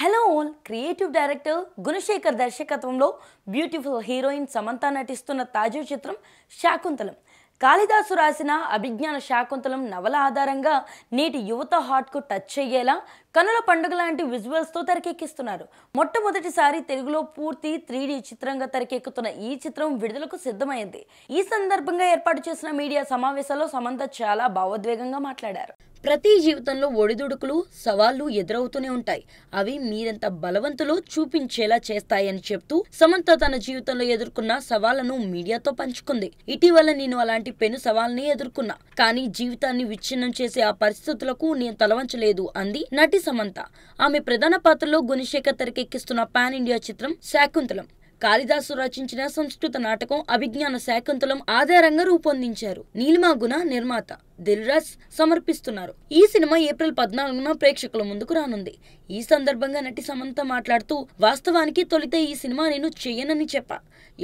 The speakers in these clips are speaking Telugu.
హలో ఓల్ క్రియేటివ్ డైరెక్టర్ గుణశేఖర్ దర్శకత్వంలో బ్యూటిఫుల్ హీరోయిన్ సమంత నటిస్తున్న తాజా చిత్రం శాకుంతలం కాళిదాసు రాసిన అభిజ్ఞాన శాకుంతలం నవల ఆధారంగా నేటి యువత హార్ట్కు టచ్ అయ్యేలా కనుల పండుగ లాంటి విజువల్స్తో తెరకెక్కిస్తున్నారు మొట్టమొదటిసారి తెలుగులో పూర్తి త్రీ చిత్రంగా తెరకెక్కుతున్న ఈ చిత్రం విడుదలకు సిద్ధమైంది ఈ సందర్భంగా ఏర్పాటు చేసిన మీడియా సమావేశంలో సమంత చాలా భావోద్వేగంగా మాట్లాడారు ప్రతి జీవితంలో ఒడిదుడుకులు సవాళ్లు ఎదురవుతూనే ఉంటాయి అవి మీరెంత బలవంతులు చూపించేలా చేస్తాయని చెప్తూ సమంత తన జీవితంలో ఎదుర్కొన్న సవాళ్లను మీడియాతో పంచుకుంది ఇటీవల నేను అలాంటి పెను సవాల్ని ఎదుర్కొన్నా కానీ జీవితాన్ని విచ్ఛిన్నం చేసే ఆ పరిస్థితులకు నేను తలవంచలేదు అంది నటి సమంత ఆమె ప్రధాన పాత్రలో గుణశేఖర్ తెరకెక్కిస్తున్న పాన్ ఇండియా చిత్రం శాకుంతలం కాళిదాసు రచించిన సంస్కృత నాటకం అభిజ్ఞాన శాకుంతలం ఆధారంగా రూపొందించారు నీలిమా గుణ నిర్మాత దిల్రాజ్ సమర్పిస్తున్నారు ఈ సినిమా ఏప్రిల్ పద్నాలుగున ప్రేక్షకుల ముందుకు రానుంది ఈ సందర్భంగా నటి సమంత మాట్లాడుతూ వాస్తవానికి తొలిత ఈ సినిమా నేను చేయనని చెప్పా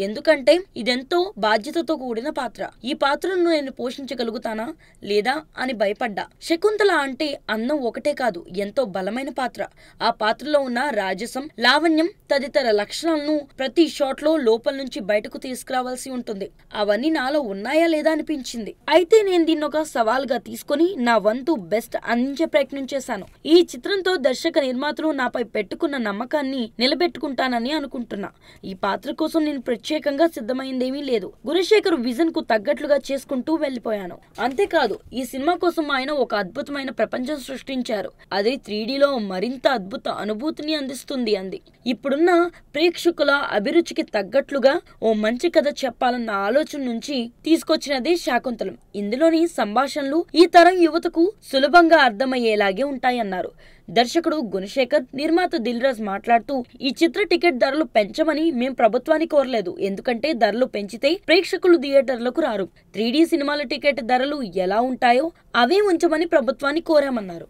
ఎందుకంటే ఇదెంతో బాధ్యతతో కూడిన పాత్ర ఈ పాత్రను నేను పోషించగలుగుతానా లేదా అని భయపడ్డా శకుంతల అంటే అన్నం ఒకటే కాదు ఎంతో బలమైన పాత్ర ఆ పాత్రలో ఉన్న రాజసం లావణ్యం తదితర లక్షణాలను ప్రతి షాట్లో లోపల నుంచి బయటకు తీసుకురావాల్సి ఉంటుంది అవన్నీ నాలో ఉన్నాయా లేదా అనిపించింది అయితే నేను దీన్ని ఒక సవాల్గా తీసుకుని నా వంతు బెస్ట్ అందించే ప్రయత్నం చేశాను ఈ చిత్రంతో దర్శక నిర్మాతలు నాపై పెట్టుకున్న నమ్మకాన్ని నిలబెట్టుకుంటానని అనుకుంటున్నా ఈ పాత్ర కోసం నేను ప్రత్యేకంగా సిద్ధమైందేమీ లేదు గురశేఖర్ విజన్ కు తగ్గట్లుగా చేసుకుంటూ వెళ్ళిపోయాను అంతేకాదు ఈ సినిమా కోసం ఆయన ఒక అద్భుతమైన ప్రపంచం సృష్టించారు అది త్రీడీలో మరింత అద్భుత అనుభూతిని అందిస్తుంది అంది ఇప్పుడున్న ప్రేక్షకుల అభిరుచికి తగ్గట్లుగా ఓ మంచి కథ చెప్పాలన్న ఆలోచన నుంచి తీసుకొచ్చినదే శాకుంతలం ఇందులోని సంభాషణ విశేషణలు ఈ తరం యువతకు సులభంగా అర్థమయ్యేలాగే ఉంటాయన్నారు దర్శకుడు గుణశేఖర్ నిర్మాత దిల్రాజ్ మాట్లాడుతూ ఈ చిత్ర టికెట్ ధరలు పెంచమని మేం ప్రభుత్వాన్ని కోరలేదు ఎందుకంటే ధరలు పెంచితే ప్రేక్షకులు థియేటర్లకు రారు త్రీడీ సినిమాల టికెట్ ధరలు ఎలా ఉంటాయో అవే ఉంచమని ప్రభుత్వాన్ని కోరామన్నారు